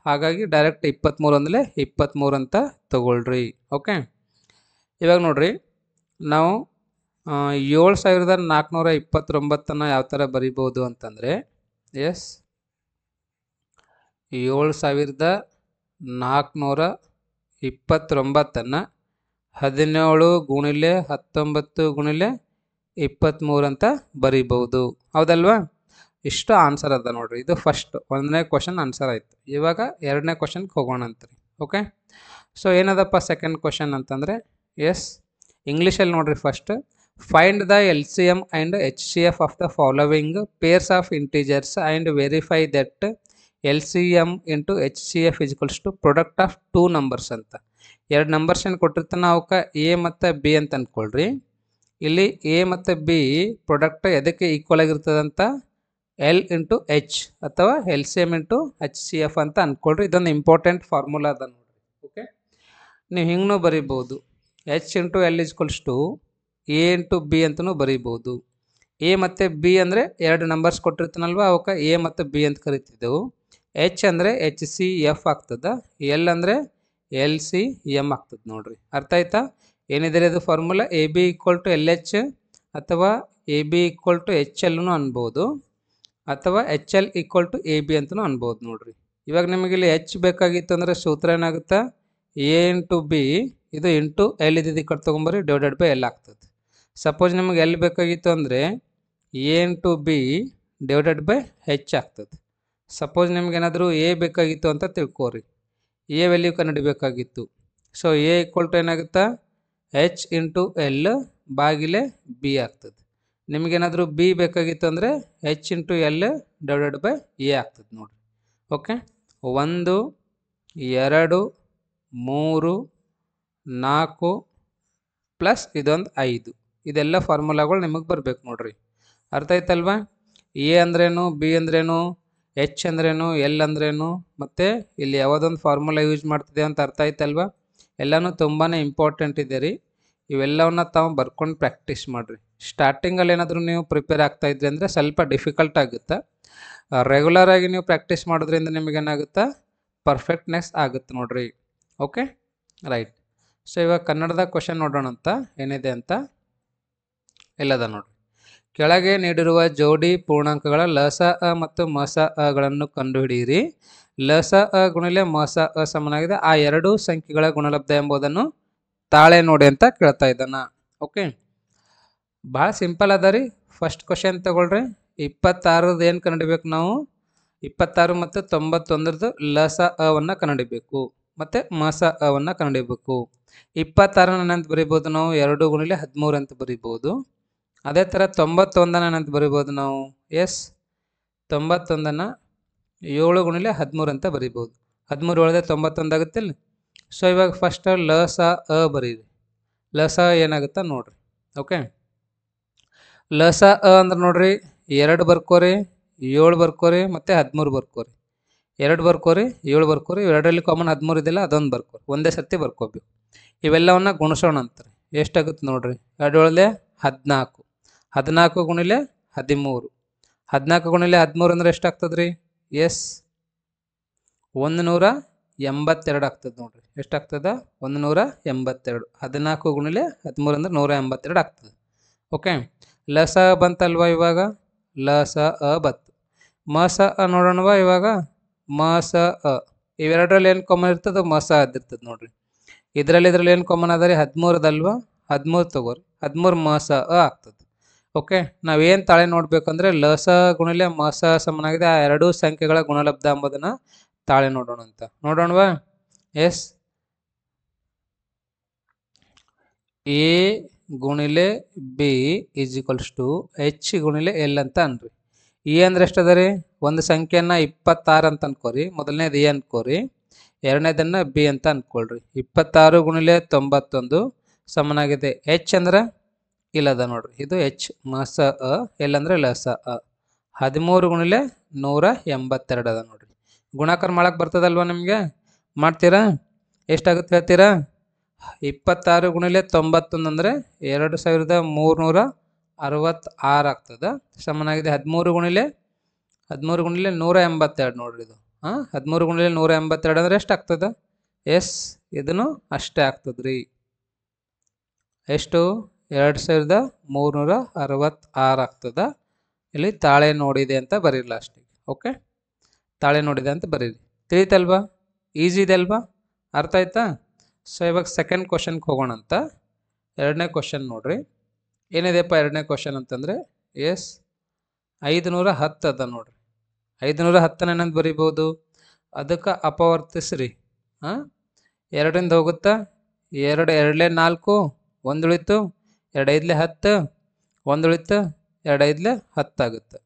ಹಾಗಾಗಿ ಡೈರೆಕ್ಟ್ ಇಪ್ಪತ್ತ್ಮೂರು ಅಂದಲೇ ಇಪ್ಪತ್ತ್ಮೂರು ಅಂತ ತಗೊಳ್ರಿ ಓಕೆ ಇವಾಗ ನೋಡ್ರಿ ನಾವು ಏಳು ಸಾವಿರದ ನಾಲ್ಕುನೂರ ಇಪ್ಪತ್ತೊಂಬತ್ತನ್ನು ಯಾವ ಥರ ಬರಿಬೋದು ಅಂತಂದರೆ ಎಸ್ ಏಳು ಸಾವಿರದ ನಾಲ್ಕುನೂರ ಇಪ್ಪತ್ತೊಂಬತ್ತನ್ನು ಹದಿನೇಳು ಗುಣಿಲೆ ಹತ್ತೊಂಬತ್ತು ಗುಣಿಲೆ ಇಪ್ಪತ್ತ್ಮೂರು ಅಂತ ಬರಿಬೋದು ಹೌದಲ್ವಾ ಇಷ್ಟು ಆನ್ಸರ್ ಅದ ನೋಡ್ರಿ ಇದು ಫಸ್ಟ್ ಒಂದನೇ ಕ್ವಶನ್ ಆನ್ಸರ್ ಆಯಿತು ಇವಾಗ ಎರಡನೇ ಕ್ವಶನ್ಗೆ ಹೋಗೋಣ ಅಂತರಿ ಓಕೆ ಸೊ ಏನದಪ್ಪ ಸೆಕೆಂಡ್ ಕ್ವಶನ್ ಅಂತಂದರೆ ಎಸ್ ಇಂಗ್ಲೀಷಲ್ಲಿ ನೋಡ್ರಿ first find the L C M and H C F of the following pairs of integers and verify that L C M into H C F equals to product of two numbers ಅಂತ ಎರಡು ನಂಬರ್ಸ್ ಏನು ಕೊಟ್ಟಿರ್ತಾನೆ ಅವಕ್ಕೆ ಎ ಮತ್ತು ಬಿ ಅಂತ ಅಂದ್ಕೊಳ್ರಿ ಇಲ್ಲಿ ಎ ಮತ್ತು ಬಿ ಪ್ರೊಡಕ್ಟ್ ಎದಕ್ಕೆ ಈಕ್ವಲ್ ಆಗಿರ್ತದಂತ ಎಲ್ ಇಂಟು ಎಚ್ ಅಥವಾ L C M into H C F ಅಂತ ಅಂದ್ಕೊಳ್ರಿ ಇದೊಂದು ಇಂಪಾರ್ಟೆಂಟ್ ಫಾರ್ಮುಲಾ ಅದ ನೋಡಿರಿ ಓಕೆ ನೀವು ಹಿಂಗೂ ಬರಿಬೋದು H into L equals to A into B ಅಂತಲೂ ಬರೀಬೋದು ಎ ಮತ್ತು ಬಿ ಅಂದರೆ ಎರಡು ನಂಬರ್ಸ್ ಕೊಟ್ಟಿರ್ತಾನಲ್ವ ಅವಕ್ಕ ಎ ಮತ್ತು ಬಿ ಅಂತ ಕರಿತಿದ್ದೆವು ಎಚ್ ಅಂದರೆ ಎಚ್ ಸಿ ಎಫ್ ಆಗ್ತದೆ ಎಲ್ ಅಂದರೆ ಎಲ್ ಸಿ ಎಮ್ ಆಗ್ತದೆ ನೋಡ್ರಿ ಅರ್ಥ ಆಯ್ತಾ ಏನಿದೆ ಅದು formula A B equal to L H ಅಥವಾ A B equal to H ಎಲ್ಲೂ ಅನ್ಬೋದು ಅಥವಾ H L equal to A B ಅಂತಲೂ ಅನ್ಬೋದು ನೋಡಿರಿ ಇವಾಗ ನಿಮಗೆ ಇಲ್ಲಿ ಎಚ್ ಬೇಕಾಗಿತ್ತು ಅಂದರೆ ಸೂತ್ರ ಏನಾಗುತ್ತೆ ಎ ಇಂಟು ಬಿ ಇದು ಇಂಟು ಎಲ್ ಇದ್ದಿದ್ದು ಕಟ್ ತೊಗೊಂಬರಿ ಡಿವೈಡೆಡ್ ಬೈ ಎಲ್ ಆಗ್ತದೆ ಸಪೋಸ್ ನಿಮಗೆ ಎಲ್ ಬೇಕಾಗಿತ್ತು ಅಂದರೆ A to B divided by H ಆಗ್ತದೆ ಸಪೋಸ್ ಏನಾದರೂ ಎ ಬೇಕಾಗಿತ್ತು ಅಂತ ತಿಳ್ಕೊರಿ ಎ ವ್ಯಾಲ್ಯೂ ಕಂಡುಹಿಡಬೇಕಾಗಿತ್ತು ಸೊ ಎ ಈಕ್ವಲ್ ಟು ಏನಾಗುತ್ತಾ ಹೆಚ್ ಇಂಟು ಎಲ್ ಬಾಗಿಲೆ ಬಿ ಆಗ್ತದೆ ನಿಮಗೇನಾದರೂ ಬಿ ಬೇಕಾಗಿತ್ತು ಅಂದರೆ H into L divided by A ಆಗ್ತದೆ ನೋಡಿರಿ ಓಕೆ ಒಂದು ಎರಡು ಮೂರು ನಾಲ್ಕು ಪ್ಲಸ್ ಇದೊಂದು ಐದು ಇದೆಲ್ಲ ಫಾರ್ಮುಲಾಗಳು ನಿಮಗೆ ಬರಬೇಕು ನೋಡಿರಿ ಅರ್ಥ ಆಯ್ತಲ್ವಾ ಎ ಅಂದ್ರೇನು ಬಿ ಅಂದ್ರೇನು ಎಚ್ ಅಂದ್ರೇನು ಎಲ್ ಅಂದ್ರೇನು ಮತ್ತು ಇಲ್ಲಿ ಯಾವುದೊಂದು ಫಾರ್ಮುಲಾ ಯೂಸ್ ಮಾಡ್ತಿದೆ ಅಂತ ಅರ್ಥ ಆಯ್ತಲ್ವಾ ಎಲ್ಲನೂ ತುಂಬಾ ಇಂಪಾರ್ಟೆಂಟ್ ಇದೆ ರೀ ಇವೆಲ್ಲವನ್ನ ತಾವು ಬರ್ಕೊಂಡು ಪ್ರಾಕ್ಟೀಸ್ ಮಾಡಿರಿ ಸ್ಟಾರ್ಟಿಂಗಲ್ಲಿ ಏನಾದರೂ ನೀವು ಪ್ರಿಪೇರ್ ಆಗ್ತಾ ಇದ್ರಿ ಅಂದರೆ ಸ್ವಲ್ಪ ಡಿಫಿಕಲ್ಟ್ ಆಗುತ್ತೆ ರೆಗ್ಯುಲರಾಗಿ ನೀವು ಪ್ರಾಕ್ಟೀಸ್ ಮಾಡೋದ್ರಿಂದ ನಿಮಗೇನಾಗುತ್ತೆ ಪರ್ಫೆಕ್ಟ್ನೆಸ್ ಆಗುತ್ತೆ ನೋಡ್ರಿ ಓಕೆ ರೈಟ್ ಸೊ ಇವಾಗ ಕನ್ನಡದ ಕ್ವಶನ್ ನೋಡೋಣ ಅಂತ ಏನಿದೆ ಅಂತ ಇಲ್ಲದ ನೋಡ್ರಿ ಕೆಳಗೆ ನೀಡಿರುವ ಜೋಡಿ ಪೂರ್ಣಾಂಕಗಳ ಲಸ ಅ ಮತ್ತು ಮಸ ಅಗಳನ್ನು ಕಂಡುಹಿಡಿಯಿರಿ ಲಸ ಅ ಗುಣಿಲೆ ಮಸ ಅ ಸಮನಾಗಿದೆ ಆ ಎರಡೂ ಸಂಖ್ಯೆಗಳ ಗುಣಲಬ್ಧ ಎಂಬುದನ್ನು ತಾಳೆ ನೋಡಿ ಅಂತ ಕೇಳ್ತಾ ಇದ್ದಾನ ಓಕೆ ಭಾಳ ಸಿಂಪಲ್ ಅದ ರೀ ಫಸ್ಟ್ ಕ್ವಶನ್ ತಗೊಳ್ರಿ ಇಪ್ಪತ್ತಾರದು ಏನು ಕಂಡುಹಿಡಬೇಕು ನಾವು ಇಪ್ಪತ್ತಾರು ಮತ್ತು ತೊಂಬತ್ತೊಂದರದ್ದು ಲಸ ಅವನ್ನು ಕನ್ನಡಿಬೇಕು ಮತ್ತು ಮಸ ಅವನ್ನು ಕಂಡುಹಿಡಬೇಕು ಇಪ್ಪತ್ತಾರನ ಅಂತ ಬರಿಬೋದು ನಾವು ಎರಡು ಗುಣಿಲೆ ಹದಿಮೂರು ಅಂತ ಬರಿಬೋದು ಅದೇ ಥರ ತೊಂಬತ್ತೊಂದನ ಅಂತ ಬರಿಬೋದು ನಾವು ಎಸ್ ತೊಂಬತ್ತೊಂದನ ಏಳು ಗುಣಿಲೆ ಹದಿಮೂರು ಅಂತ ಬರಿಬೋದು ಹದಿಮೂರು ಏಳದೆ ತೊಂಬತ್ತೊಂದು ಇಲ್ಲ ಸೊ ಇವಾಗ ಫಸ್ಟ್ ಲಸ ಅ ಬರೀರಿ ಲಸ ಏನಾಗುತ್ತೆ ನೋಡಿರಿ ಓಕೆ ಲಸ ಅ ಅಂದ್ರೆ ನೋಡ್ರಿ ಎರಡು ಬರ್ಕೋರಿ ಏಳು ಬರ್ಕೋರಿ ಮತ್ತು ಹದಿಮೂರು ಬರ್ಕೋರಿ ಎರಡು ಬರ್ಕೋರಿ ಏಳು ಬರ್ಕೋರಿ ಎರಡರಲ್ಲಿ ಕಾಮನ್ ಹದಿಮೂರು ಇದೆಲ್ಲ ಅದೊಂದು ಬರ್ಕೋರಿ ಒಂದೇ ಸರ್ತಿ ಬರ್ಕೋಬೇಕು ಇವೆಲ್ಲವನ್ನ ಗುಣಿಸೋಣ ಅಂತಾರೆ ಎಷ್ಟಾಗುತ್ತೆ ನೋಡ್ರಿ ಎರಡೊಳದೆ ಹದಿನಾಲ್ಕು ಹದಿನಾಲ್ಕು ಗುಣಿಲೆ ಹದಿಮೂರು ಹದಿನಾಲ್ಕು ಗುಣಿಲೆ ಹದಿಮೂರು ಅಂದ್ರೆ ಎಷ್ಟಾಗ್ತದೆ ರೀ ಎಸ್ ಒಂದು ನೂರ ಎಂಬತ್ತೆರಡು ಆಗ್ತದೆ ನೋಡ್ರಿ ಎಷ್ಟಾಗ್ತದ ಒಂದು ನೂರ ಎಂಬತ್ತೆರಡು ಹದಿನಾಲ್ಕು ಗುಣಿಲೆ ಹದಿಮೂರು ಅಂದರೆ ನೂರ ಎಂಬತ್ತೆರಡು ಆಗ್ತದೆ ಓಕೆ ಲಸ ಬಂತಲ್ವ ಇವಾಗ ಲಸ ಅ ಬತ್ತು ಮಸ ಅ ನೋಡೋಣವಾ ಇವಾಗ ಮಸ ಅ ಇವೆರಡರಲ್ಲಿ ಏನು ಕಾಮನ್ ಇರ್ತದೆ ಮಸ ಅದಿರ್ತದೆ ನೋಡ್ರಿ ಇದರಲ್ಲಿ ಇದರಲ್ಲಿ ಏನು ಕಾಮನ್ ಅದ ರೀ ಹದಿಮೂರದಲ್ವ ಹದಿಮೂರು ತಗೋರಿ ಹದಿಮೂರು ಮಸ ಅ ಆಗ್ತದೆ ಓಕೆ ನಾವೇನು ತಾಳೆ ನೋಡಬೇಕಂದ್ರೆ ಲಸ ಗುಣಲೆ ಮಸ ಸಮನಾಗಿದೆ ಆ ಎರಡೂ ಸಂಖ್ಯೆಗಳ ಗುಣಲಬ್ಧ ಅಂಬೋದನ್ನು ತಾಳೆ ನೋಡೋಣ ಅಂತ ನೋಡೋಣವಾ ಎಸ್ ಎ ಗುಣಿಲೆ ಬಿ ಈಜಿಕ್ವಲ್ಸ್ ಟು ಎಚ್ ಗುಣಿಲೆ ಎಲ್ ಅಂತ ಅನ್ರಿ ಇ ಅಂದ್ರೆ ಎಷ್ಟದ ರೀ ಒಂದು ಸಂಖ್ಯೆಯನ್ನ ಇಪ್ಪತ್ತಾರು ಅಂತ ಅನ್ಕೋರಿ ಮೊದಲನೇದು ಎ ಅನ್ಕೋರಿ ಎರಡನೇದನ್ನ ಬಿ ಅಂತ ಅನ್ಕೊಳ್ರಿ ಇಪ್ಪತ್ತಾರು ಗುಣಿಲೆ ತೊಂಬತ್ತೊಂದು ಸಮನಾಗಿದೆ ಎಚ್ ಅಂದ್ರೆ ಇಲ್ಲದ ನೋಡ್ರಿ ಇದು ಎಚ್ ಮಸ ಅ ಎಲ್ ಅಂದ್ರೆ ಲಸ ಅ ಹದಿಮೂರು ಗುಣಿಲೆ ನೂರ ಎಂಬತ್ತೆರಡು ಅದ ನೋಡ್ರಿ ಗುಣಾಕಾರ ಮಾಡೋಕೆ ಬರ್ತದಲ್ವ ನಿಮಗೆ ಮಾಡ್ತೀರಾ ಎಷ್ಟಾಗುತ್ತೆ ಹೇಳ್ತೀರಾ ಇಪ್ಪತ್ತಾರು ಗುಣಿಲೆ ತೊಂಬತ್ತೊಂದು ಅಂದರೆ ಎರಡು ಸಾವಿರದ ಮೂರುನೂರ ಅರವತ್ತಾರು ಆಗ್ತದೆ ಸಮನಾಗಿದೆ ಹದಿಮೂರು ಗುಣಿಲೆ ಹದಿಮೂರು ಗುಣಿಲೆ ನೂರ ಎಂಬತ್ತೆರಡು ನೋಡ್ರಿ ಇದು ಹಾಂ ಹದಿಮೂರು ಗುಣಿಲೆ ನೂರ ಎಂಬತ್ತೆರಡು ಅಂದರೆ ಎಷ್ಟು ಆಗ್ತದೆ ಎಸ್ ಇದನ್ನು ಅಷ್ಟೇ ಆಗ್ತದ್ರಿ ಎಷ್ಟು ಎರಡು ಸಾವಿರದ ಮೂರುನೂರ ಅರವತ್ತಾರು ಆಗ್ತದೆ ಇಲ್ಲಿ ತಾಳೆ ನೋಡಿದೆ ಅಂತ ಬರೀರಿ ಅಷ್ಟಿಗೆ ಓಕೆ ತಾಳೆ ನೋಡಿದೆ ಅಂತ ಬರೀರಿ ತಿಳಿತಲ್ವಾ ಈಸಿ ಇದೆ ಅಲ್ವಾ ಅರ್ಥ ಆಯ್ತಾ ಸೊ ಇವಾಗ ಸೆಕೆಂಡ್ ಕ್ವಶನ್ಗೆ ಹೋಗೋಣಂತ ಎರಡನೇ ಕ್ವಶನ್ ನೋಡ್ರಿ ಏನಿದೆಯಪ್ಪ ಎರಡನೇ ಕ್ವಶನ್ ಅಂತಂದರೆ ಎಸ್ ಐದುನೂರ ಹತ್ತು ಅದ ನೋಡ್ರಿ ಐದುನೂರ ಹತ್ತನ ಏನಂತ ಬರಿಬೋದು ಅದಕ್ಕೆ ಅಪವರ್ತಿಸ್ರಿ ಹಾಂ ಎರಡರಿಂದ ಹೋಗುತ್ತಾ ಎರಡು ಎರಡಲೇ ನಾಲ್ಕು ಒಂದು ಉಳಿತು ಎರಡೈದಲೇ ಹತ್ತು ಒಂದು ಉಳಿತು ಹತ್ತಾಗುತ್ತೆ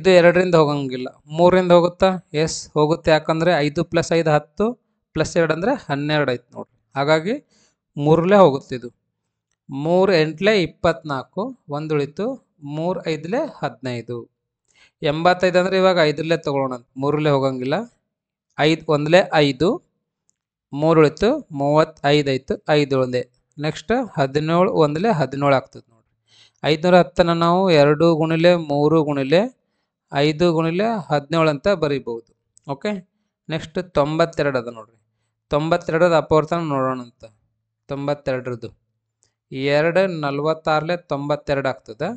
ಇದು ಎರಡರಿಂದ ಹೋಗಂಗಿಲ್ಲ ಮೂರರಿಂದ ಹೋಗುತ್ತಾ ಎಸ್ ಹೋಗುತ್ತೆ ಯಾಕಂದರೆ ಐದು ಪ್ಲಸ್ ಐದು ಹತ್ತು ಪ್ಲಸ್ ಎರಡು ಅಂದರೆ ಹನ್ನೆರಡು ಐತೆ ನೋಡ್ರಿ ಹಾಗಾಗಿ ಮೂರಲೇ ಹೋಗುತ್ತಿದ್ದು ಮೂರು ಇಪ್ಪತ್ತ್ನಾಲ್ಕು ಒಂದು ಉಳಿತು ಮೂರು ಐದಲೇ ಹದಿನೈದು ಎಂಬತ್ತೈದು ಅಂದರೆ ಇವಾಗ ಐದರಲ್ಲೇ ತೊಗೊಳ್ಳೋಣ ಮೂರಲ್ಲೇ ಹೋಗಂಗಿಲ್ಲ ಐದು ಒಂದಲೇ ಐದು ಮೂರು ಉಳಿತು ಮೂವತ್ತೈದು ಆಯಿತು ಐದು ಒಂದೇ ನೆಕ್ಸ್ಟ್ ಹದಿನೇಳು ಒಂದಲೇ ಹದಿನೇಳು ಆಗ್ತದೆ ನೋಡಿರಿ ಐದುನೂರ ಹತ್ತನ ನಾವು ಎರಡು ಗುಣಿಲೆ ಮೂರು ಗುಣಿಲೆ ಐದು ಗುಣಿಲೆ ಹದಿನೇಳು ಅಂತ ಬರಿಬೋದು ಓಕೆ ನೆಕ್ಸ್ಟ್ ತೊಂಬತ್ತೆರಡು ಅದ ನೋಡಿರಿ ತೊಂಬತ್ತೆರಡರ ಅಪವರ್ತನ ನೋಡೋಣಂತ ತೊಂಬತ್ತೆರಡರದ್ದು ಎರಡು ನಲ್ವತ್ತಾರಲೆ ತೊಂಬತ್ತೆರಡು ಆಗ್ತದೆ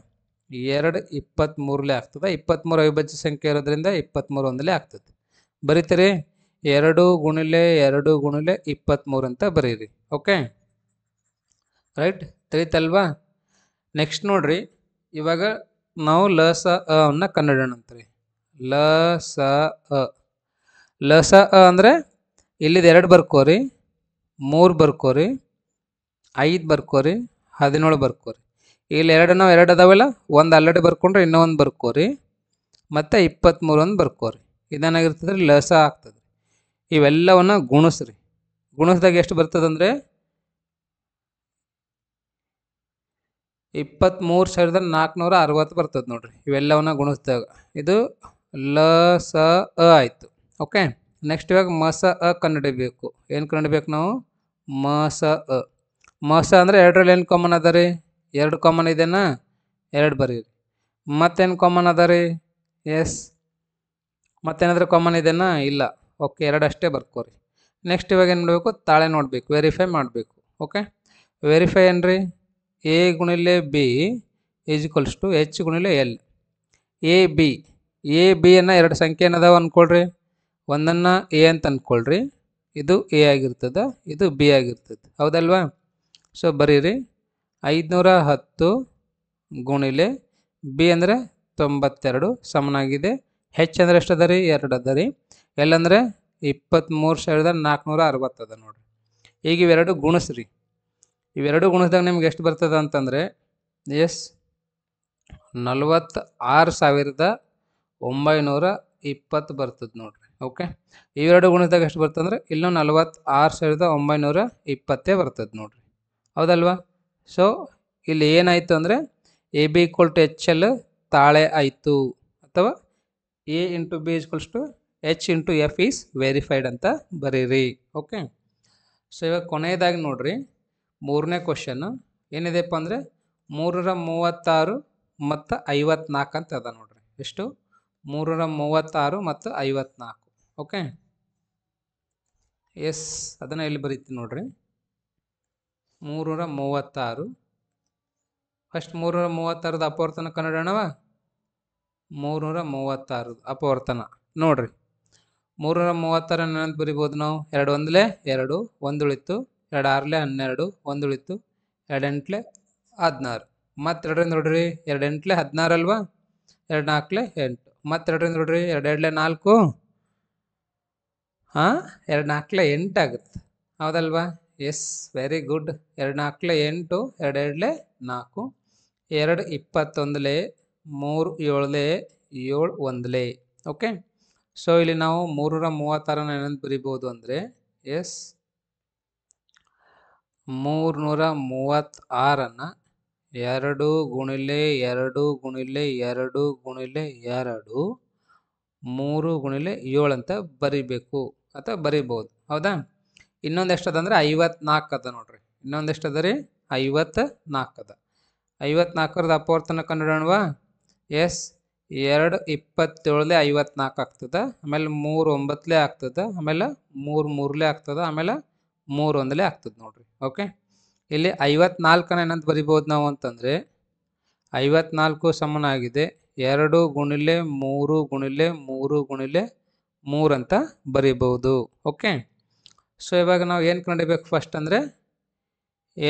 ಎರಡು ಇಪ್ಪತ್ತ್ಮೂರಲೆ ಆಗ್ತದೆ ಇಪ್ಪತ್ತ್ಮೂರು ಅವಿಭಾಜ್ಯ ಸಂಖ್ಯೆ ಇರೋದ್ರಿಂದ ಇಪ್ಪತ್ತ್ಮೂರು ಒಂದಲೇ ಆಗ್ತದೆ ಬರೀತೀರಿ ಎರಡು ಗುಣಿಲೆ ಎರಡು ಗುಣಿಲೆ ಇಪ್ಪತ್ತ್ಮೂರು ಅಂತ ಬರೀರಿ ಓಕೆ ರೈಟ್ ತಿಳಿತಲ್ವಾ ನೆಕ್ಸ್ಟ್ ನೋಡ್ರಿ ಇವಾಗ ನಾವು ಲ ಸ ಅನ್ನ ಕನ್ನಡ ಅಂತೀರಿ ಲ ಸ ಅ ಲ ಸ ಅ ಅಂದರೆ ಇಲ್ಲಿದು ಎರಡು ಬರ್ಕೋರಿ ಮೂರು ಬರ್ಕೋರಿ ಐದು ಬರ್ಕೋರಿ ಹದಿನೇಳು ಬರ್ಕೋರಿ ಇಲ್ಲಿ ಎರಡು ನಾವು ಎರಡು ಅದಾವೆಲ್ಲ ಒಂದು ಅಲ್ಲಡೆ ಬರ್ಕೊಂಡ್ರೆ ಇನ್ನೊಂದು ಬರ್ಕೋರಿ ಮತ್ತು ಇಪ್ಪತ್ತ್ಮೂರು ಒಂದು ಬರ್ಕೋರಿ ಇದೇನಾಗಿರ್ತದೆ ಲಸ ಆಗ್ತದೆ ಇವೆಲ್ಲವನ್ನು ಗುಣಿಸ್ರಿ ಗುಣಿಸ್ದಾಗ ಎಷ್ಟು ಬರ್ತದಂದ್ರೆ ಇಪ್ಪತ್ತ್ಮೂರು ಸಾವಿರದ ನಾಲ್ಕುನೂರ ಅರವತ್ತು ಬರ್ತದೆ ನೋಡಿರಿ ಇವೆಲ್ಲವನ್ನು ಗುಣಿಸ್ದಾಗ ಇದು ಲಸ ಅ ಆಯಿತು ಓಕೆ ನೆಕ್ಸ್ಟ್ ಇವಾಗ ಮಸ ಅ ಕನ್ನಡಿ ಬೇಕು ಏನು ಕನ್ನಡಿ ಬೇಕು ನಾವು ಮಸ ಅ ಮಸ ಅಂದರೆ ಎರಡರಲ್ಲಿ ಏನು ಕಾಮನ್ ಅದ ರೀ ಎರಡು ಕಾಮನ್ ಇದೆನಾ ಎರಡು ಬರೀರಿ ಮತ್ತೇನು ಕಾಮನ್ ಅದ ರೀ ಎಸ್ ಮತ್ತೇನಾದರೂ ಕಾಮನ್ ಇದೆನಾ ಇಲ್ಲ ಓಕೆ ಎರಡಷ್ಟೇ ಬರ್ಕೋರಿ ನೆಕ್ಸ್ಟ್ ಇವಾಗ ಏನು ಮಾಡಬೇಕು ತಾಳೆ ನೋಡಬೇಕು ವೆರಿಫೈ ಮಾಡಬೇಕು ಓಕೆ ವೆರಿಫೈ ಏನ್ರಿ ಎ ಗುಣಿಲೆ ಬಿ ಈಜಿಕಲ್ಸ್ ಟು ಎಚ್ ಗುಣಿಲೆ ಎಲ್ ಎ ಬಿ ಎ ಅನ್ನ ಎರಡು ಸಂಖ್ಯೆ ಏನದಾವ ಅಂದ್ಕೊಳ್ರಿ ಒಂದನ್ನು ಎ ಅಂತ ಅಂದ್ಕೊಳ್ರಿ ಇದು ಎ ಆಗಿರ್ತದೆ ಇದು ಬಿ ಆಗಿರ್ತದೆ ಹೌದಲ್ವಾ ಸೊ ಬರೀರಿ ಐದುನೂರ ಹತ್ತು ಗುಣಿಲೆ ಬಿ ಅಂದರೆ ತೊಂಬತ್ತೆರಡು ಸಮನಾಗಿದೆ ಹೆಚ್ ಅಂದರೆ ಎಷ್ಟು ಅದ ರೀ ಎರಡು ಅದ ರೀ ಎಲ್ಲಂದರೆ ಇಪ್ಪತ್ತ್ಮೂರು ಸಾವಿರದ ನಾಲ್ಕುನೂರ ಅರವತ್ತು ಅದ ನೋಡಿರಿ ಈಗ ಇವೆರಡು ಗುಣಿಸ್ರಿ ಇವೆರಡು ಗುಣಿಸ್ದಾಗ ನಿಮ್ಗೆ ಎಷ್ಟು ಬರ್ತದ ಅಂತಂದರೆ ಎಸ್ ನಲ್ವತ್ತ ಆರು ಸಾವಿರದ ಒಂಬೈನೂರ ಇಪ್ಪತ್ತು ಬರ್ತದೆ ನೋಡಿರಿ ಓಕೆ ಇವೆರಡು ಗುಣದಾಗ ಎಷ್ಟು ಬರ್ತಂದ್ರೆ ಇಲ್ಲೂ ಆರು ಸಾವಿರದ ಒಂಬೈನೂರ ಇಪ್ಪತ್ತೇ ಬರ್ತದೆ ನೋಡಿರಿ ಹೌದಲ್ವಾ ಸೊ ಇಲ್ಲಿ ಏನಾಯಿತು ಅಂದರೆ A B equal to H L ತಾಳೆ ಆಯಿತು ಅಥವಾ A into B equals to H into F is verified ಅಂತ ಬರೀರಿ ಓಕೆ ಸೊ ಇವಾಗ ಕೊನೆಯದಾಗಿ ನೋಡಿರಿ ಮೂರನೇ ಕ್ವಶನ್ನು ಏನಿದೆಪ್ಪ ಅಂದರೆ ಮೂರರ ಮೂವತ್ತಾರು ಮತ್ತು ಐವತ್ನಾಲ್ಕು ಅಂತ ಅದ ನೋಡ್ರಿ ಎಷ್ಟು ಮೂರರ ಮೂವತ್ತಾರು ಮತ್ತು ಐವತ್ನಾಲ್ಕು ಓಕೆ ಎಸ್ ಅದನ್ನು ಎಲ್ಲಿ ಬರೀತೀನಿ ನೋಡಿರಿ ಮೂರರ ಮೂವತ್ತಾರು ಫಸ್ಟ್ ಮೂರರ ಮೂವತ್ತಾರದ ಅಪವರ್ತನ ಕನ್ನಡ ಅಣ್ಣವ ಮೂವತ್ತಾರು ಅಪವರ್ತನ ನೋಡ್ರಿ ಮೂರರ ಮೂವತ್ತಾರ ನೆನಂತ ಬರಿಬೋದು ನಾವು ಎರಡು ಒಂದಲೇ ಎರಡು ಒಂದುಳಿತು ಎರಡು ಆರ್ಲೆ ಹನ್ನೆರಡು ಒಂದುಳಿತು ಎರಡು ಹದಿನಾರು ಮತ್ತೆರಡರಿಂದ ನೋಡ್ರಿ ಎರಡು ಹದಿನಾರು ಅಲ್ವಾ ಎರಡು ನಾಲ್ಕಲೆ ಎಂಟು ಮತ್ತೆರಡರಿಂದ ನೋಡ್ರಿ ಎರಡು ನಾಲ್ಕು ಹಾಂ ಎರಡು ನಾಲ್ಕಲ ಆಗುತ್ತೆ ಹೌದಲ್ವಾ ಎಸ್ ವೆರಿ ಗುಡ್ ಎರಡು ನಾಲ್ಕಲ ಎಂಟು ಎರಡು ಎರಡಲೇ ನಾಲ್ಕು ಎರಡು ಇಪ್ಪತ್ತೊಂದಲೇ ಮೂರು ಏಳಲೇ ಏಳು ಒಂದಲೇ ಓಕೆ ಸೊ ಇಲ್ಲಿ ನಾವು ಮೂರರ ಮೂವತ್ತಾರ ಏನಂತ ಬರಿಬೋದು ಅಂದರೆ ಎಸ್ ಮೂರುನೂರ ಆರನ್ನು ಎರಡು ಗುಣಿಲೆ ಎರಡು ಗುಣಿಲೆ ಎರಡು ಗುಣಿಲೆ ಎರಡು ಮೂರು ಗುಣಿಲೆ ಏಳು ಅಂತ ಬರಿಬೇಕು ಅಥವಾ ಬರಿಬೋದು ಹೌದಾ ಇನ್ನೊಂದೆಷ್ಟು ಅದಂದ್ರೆ ಐವತ್ನಾಲ್ಕು ಅದ ನೋಡ್ರಿ ಇನ್ನೊಂದೆಷ್ಟು ಅದ ರೀ ಐವತ್ತು ನಾಲ್ಕು ಅದ ಐವತ್ನಾಲ್ಕರದ ಅಪವರ್ತನ ಕಂಡುಹಿಡೋಣವಾ ಎಸ್ ಎರಡು ಇಪ್ಪತ್ತೇಳಲೆ ಐವತ್ನಾಲ್ಕು ಆಗ್ತದೆ ಆಮೇಲೆ ಮೂರು ಒಂಬತ್ತಲೇ ಆಗ್ತದೆ ಆಮೇಲೆ ಮೂರು ಮೂರಲೇ ಆಗ್ತದೆ ಆಮೇಲೆ ಮೂರು ಒಂದಲೇ ಆಗ್ತದೆ ನೋಡ್ರಿ ಓಕೆ ಇಲ್ಲಿ ಐವತ್ನಾಲ್ಕನ ಏನಂತ ಬರಿಬೋದು ನಾವು ಅಂತಂದರೆ ಐವತ್ನಾಲ್ಕು ಸಮನಾಗಿದೆ ಎರಡು ಗುಣಿಲೆ ಮೂರು ಗುಣಿಲೆ ಮೂರು ಗುಣಿಲೆ ಮೂರು ಅಂತ ಬರೀಬಹುದು ಓಕೆ ಸೊ ಇವಾಗ ನಾವು ಏನು ಕಂಡಿಬೇಕು ಫಸ್ಟ್ ಅಂದರೆ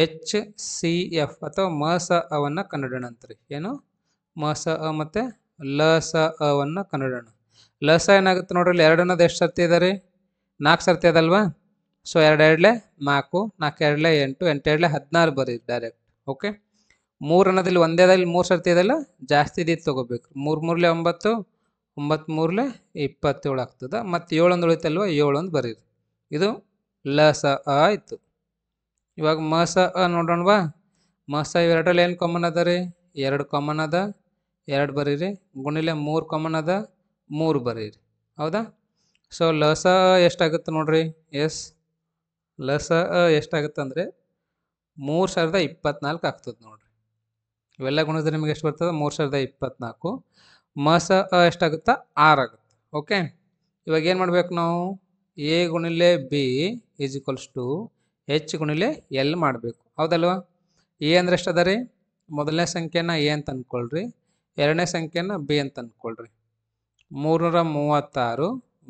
ಎಚ್ ಸಿ ಎಫ್ ಅಥವಾ ಮ ಸ ಕನ್ನಡಣ ಅಂತ ರೀ ಏನು ಮ ಸ ಅ ಮತ್ತು ಲ ಸ ಅವನ್ನು ಲಸ ಲ ಸ ಏನಾಗುತ್ತೆ ನೋಡ್ರಿ ಎರಡನ್ನೋದು ಎಷ್ಟು ಸರ್ತಿ ಇದಾರೆ ನಾಲ್ಕು ಸರ್ತಿ ಅದಲ್ವಾ ಸೊ ಎರಡೆರಡಲೆ ನಾಲ್ಕು ನಾಲ್ಕು ಎರಡಲೆ ಎಂಟು ಎಂಟು ಎರಡಲೆ ಹದಿನಾರು ಬರೀ ಡೈರೆಕ್ಟ್ ಓಕೆ ಮೂರು ಅನ್ನೋದಿಲ್ಲ ಒಂದೇ ಇಲ್ಲಿ ಮೂರು ಸರ್ತಿ ಇದೆಲ್ಲ ಜಾಸ್ತಿ ಇದ್ದು ತೊಗೋಬೇಕು ಮೂರು ಮೂರಲೆ ಒಂಬತ್ತು ಒಂಬತ್ತು ಮೂರಲೆ ಇಪ್ಪತ್ತೇಳು ಆಗ್ತದೆ ಮತ್ತು ಏಳೊಂದು ಉಳಿತಲ್ವ ಏಳು ಏಳೊಂದು ಬರೀರಿ ಇದು ಲ ಸ ಆಯಿತು ಇವಾಗ ಮ ಸ ನೋಡೋಣವಾ ಮ ಸ ಇವೆರಡರಲ್ಲಿ ಏನು ಕಾಮನ್ ಅದ ರೀ ಎರಡು ಕಾಮನ್ ಅದ ಎರಡು ಬರೀರಿ ಗುಣಿಲೆ ಮೂರು ಕಾಮನ್ ಅದ ಮೂರು ಬರೀರಿ ಹೌದಾ ಸೊ ಲ ಸ ಎಷ್ಟಾಗುತ್ತೆ ನೋಡ್ರಿ ಎಸ್ ಲ ಸ ಎಷ್ಟಾಗುತ್ತೆ ಅಂದರೆ ಮೂರು ಸಾವಿರದ ಇಪ್ಪತ್ನಾಲ್ಕು ಆಗ್ತದೆ ನೋಡ್ರಿ ಇವೆಲ್ಲ ಗುಣಿಸಿದ್ರೆ ನಿಮಗೆ ಎಷ್ಟು ಬರ್ತದೆ ಮೂರು ಸಾವಿರದ ಇಪ್ಪತ್ನಾಲ್ಕು ಮಸ ಎಷ್ಟಾಗುತ್ತಾ ಆರ್ ಆಗುತ್ತೆ ಓಕೆ ಇವಾಗ ಏನು ಮಾಡಬೇಕು ನಾವು ಎ ಗುಣಿಲೆ ಬಿ ಈಸ್ ಟು ಹೆಚ್ ಗುಣಿಲೆ ಎಲ್ ಮಾಡಬೇಕು ಹೌದಲ್ವ ಎ ಅಂದರೆ ಎಷ್ಟದ ರೀ ಮೊದಲನೇ ಸಂಖ್ಯೆನ ಎ ಅಂತ ಅಂದ್ಕೊಳ್ರಿ ಎರಡನೇ ಸಂಖ್ಯೆನ ಬಿ ಅಂತ ಅಂದ್ಕೊಳ್ರಿ ಮೂರ್ನೂರ ಮೂವತ್ತಾರು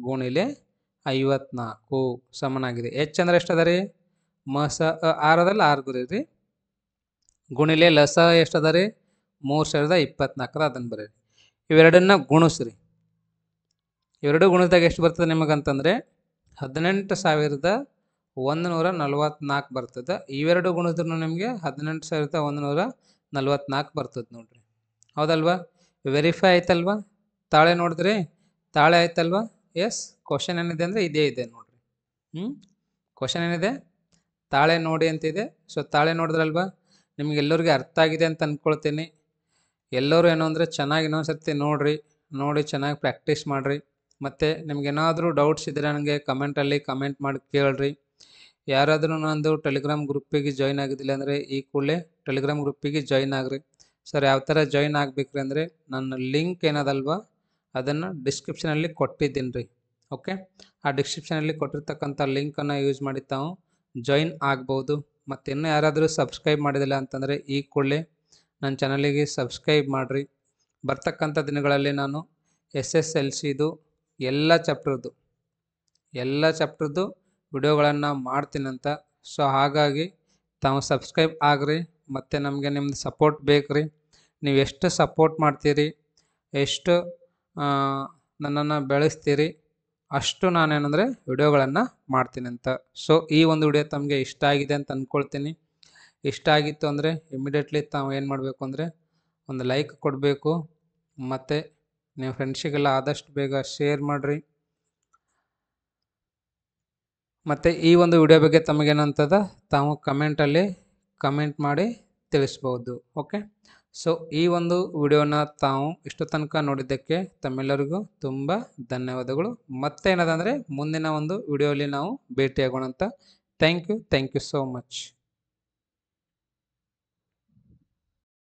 ಗುಣಿಲೆ ಐವತ್ನಾಲ್ಕು ಸಮನಾಗಿದೆ ಹೆಚ್ ಅಂದರೆ ಎಷ್ಟದ ರೀ ಮಸ ಆರದಲ್ಲಿ ಆರು ಗುರಿ ಗುಣಿಲೆ ಲಸ ಎಷ್ಟದ ರೀ ಮೂರು ಸಾವಿರದ ಇಪ್ಪತ್ನಾಲ್ಕರ ಅದನ್ನು ಬರೀರಿ ಇವೆರಡನ್ನು ಗುಣಿಸ್ರಿ ಇವೆರಡು ಗುಣಿಸಿದಾಗ ಎಷ್ಟು ಬರ್ತದೆ ನಿಮಗಂತಂದರೆ ಹದಿನೆಂಟು ಸಾವಿರದ ಒಂದು ನೂರ ನಲ್ವತ್ನಾಲ್ಕು ಬರ್ತದೆ ಇವೆರಡು ಗುಣಿಸಿದ್ರು ನಿಮಗೆ ಹದಿನೆಂಟು ಸಾವಿರದ ಒಂದು ನೂರ ನಲ್ವತ್ನಾಲ್ಕು ಬರ್ತದೆ ನೋಡಿರಿ ಹೌದಲ್ವಾ ವೆರಿಫೈ ಆಯ್ತಲ್ವಾ ತಾಳೆ ನೋಡಿದ್ರಿ ತಾಳೆ ಆಯ್ತಲ್ವಾ ಎಸ್ ಕ್ವಶನ್ ಏನಿದೆ ಅಂದರೆ ಇದೇ ಇದೆ ನೋಡಿರಿ ಹ್ಞೂ ಕ್ವಶನ್ ಏನಿದೆ ತಾಳೆ ನೋಡಿ ಅಂತಿದೆ ಸೊ ತಾಳೆ ನೋಡಿದ್ರಲ್ವಾ ನಿಮಗೆಲ್ಲರಿಗೂ ಅರ್ಥ ಆಗಿದೆ ಅಂತ ಅಂದ್ಕೊಳ್ತೀನಿ ಎಲ್ಲರೂ ಏನು ಅಂದರೆ ಚೆನ್ನಾಗಿ ಇನ್ನೊಂದ್ಸರ್ತಿ ನೋಡಿರಿ ನೋಡಿ ಚೆನ್ನಾಗಿ ಪ್ರ್ಯಾಕ್ಟೀಸ್ ಮಾಡಿರಿ ಮತ್ತು ನಿಮ್ಗೇನಾದರೂ ಡೌಟ್ಸ್ ಇದ್ದರೆ ನನಗೆ ಕಮೆಂಟಲ್ಲಿ ಕಮೆಂಟ್ ಮಾಡಿ ಕೇಳ್ರಿ ಯಾರಾದರೂ ನಂದು ಟೆಲಿಗ್ರಾಮ್ ಗ್ರೂಪಿಗೆ ಜಾಯ್ನ್ ಆಗಿದ್ದಿಲ್ಲ ಅಂದರೆ ಈ ಕೂಡಲೇ ಟೆಲಿಗ್ರಾಮ್ ಗ್ರೂಪಿಗೆ ಜಾಯ್ನ್ ಆಗ್ರಿ ಸರ್ ಯಾವ ಥರ ಜಾಯ್ನ್ ಆಗಬೇಕ್ರಿ ಅಂದರೆ ನನ್ನ ಲಿಂಕ್ ಏನದಲ್ವ ಅದನ್ನು ಡಿಸ್ಕ್ರಿಪ್ಷನಲ್ಲಿ ಕೊಟ್ಟಿದ್ದೀನಿ ರೀ ಓಕೆ ಆ ಡಿಸ್ಕ್ರಿಪ್ಷನಲ್ಲಿ ಕೊಟ್ಟಿರ್ತಕ್ಕಂಥ ಲಿಂಕನ್ನು ಯೂಸ್ ಮಾಡಿ ತಾವು ಜಾಯಿನ್ ಆಗ್ಬೋದು ಮತ್ತು ಇನ್ನೂ ಯಾರಾದರೂ ಸಬ್ಸ್ಕ್ರೈಬ್ ಮಾಡಿದಿಲ್ಲ ಅಂತಂದರೆ ಈ ಕೂಡಲೇ ನನ್ನ ಚಾನಲಿಗೆ ಸಬ್ಸ್ಕ್ರೈಬ್ ಮಾಡಿರಿ ಬರ್ತಕ್ಕಂಥ ದಿನಗಳಲ್ಲಿ ನಾನು ಎಸ್ ಎಸ್ ಎಲ್ ಸಿದು ಎಲ್ಲ ಚಾಪ್ಟರ್ದು ಎಲ್ಲ ಚಾಪ್ಟರ್ದು ವಿಡಿಯೋಗಳನ್ನು ಮಾಡ್ತೀನಂತ ಸೊ ಹಾಗಾಗಿ ತಾವು ಸಬ್ಸ್ಕ್ರೈಬ್ ಆಗ್ರಿ ಮತ್ತು ನಮಗೆ ನಿಮ್ಮದು ಸಪೋರ್ಟ್ ಬೇಕ್ರಿ ನೀವು ಎಷ್ಟು ಸಪೋರ್ಟ್ ಮಾಡ್ತೀರಿ ಎಷ್ಟು ನನ್ನನ್ನು ಬೆಳೆಸ್ತೀರಿ ಅಷ್ಟು ನಾನೇನೆಂದರೆ ವಿಡಿಯೋಗಳನ್ನು ಅಂತ ಸೊ ಈ ಒಂದು ವಿಡಿಯೋ ತಮಗೆ ಇಷ್ಟ ಆಗಿದೆ ಅಂತ ಅಂದ್ಕೊಳ್ತೀನಿ ಇಷ್ಟ ಆಗಿತ್ತು ಅಂದರೆ ಇಮಿಡಿಯೇಟ್ಲಿ ತಾವು ಏನು ಮಾಡಬೇಕು ಅಂದರೆ ಒಂದು ಲೈಕ್ ಕೊಡಬೇಕು ಮತ್ತು ನೀವು ಫ್ರೆಂಡ್ಸಿಗೆಲ್ಲ ಆದಷ್ಟು ಬೇಗ ಶೇರ್ ಮಾಡಿರಿ ಮತ್ತು ಈ ಒಂದು ವಿಡಿಯೋ ಬಗ್ಗೆ ತಮಗೇನಂತದ ತಾವು ಕಮೆಂಟಲ್ಲಿ ಕಮೆಂಟ್ ಮಾಡಿ ತಿಳಿಸ್ಬೋದು ಓಕೆ ಸೊ ಈ ಒಂದು ವಿಡಿಯೋನ ತಾವು ಇಷ್ಟು ತನಕ ನೋಡಿದ್ದಕ್ಕೆ ತಮ್ಮೆಲ್ಲರಿಗೂ ತುಂಬ ಧನ್ಯವಾದಗಳು ಮತ್ತೇನದಂದರೆ ಮುಂದಿನ ಒಂದು ವಿಡಿಯೋಲಿ ನಾವು ಭೇಟಿಯಾಗೋಣ ಅಂತ thank you thank you so much